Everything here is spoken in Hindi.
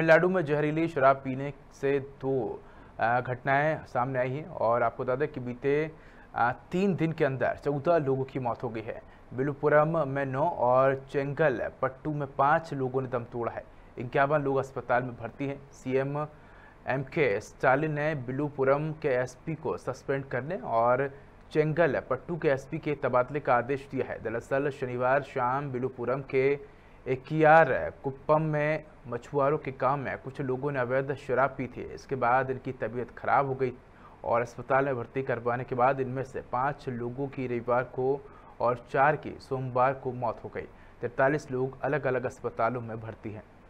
तमिलनाडु में जहरीली शराब पीने से दो घटनाएं सामने आई हैं और आपको बता दें कि बीते तीन दिन के अंदर चौदह लोगों की मौत हो गई है बिलुपुरम में नौ और चेंगल पट्टू में पाँच लोगों ने दम तोड़ा है इक्यावन लोग अस्पताल में भर्ती हैं सीएम एम के स्टालिन ने बिलुपुरम के एसपी को सस्पेंड करने और चेंगल पट्टू के एसपी के तबादले का आदेश दिया है दरअसल शनिवार शाम बिलुपुरम के एकियार कुप्पम में मछुआरों के काम में कुछ लोगों ने अवैध शराब पी थी इसके बाद इनकी तबीयत खराब हो गई और अस्पताल में भर्ती करवाने के बाद इनमें से पाँच लोगों की रविवार को और चार की सोमवार को मौत हो गई तैंतालीस लोग अलग अलग अस्पतालों में भर्ती हैं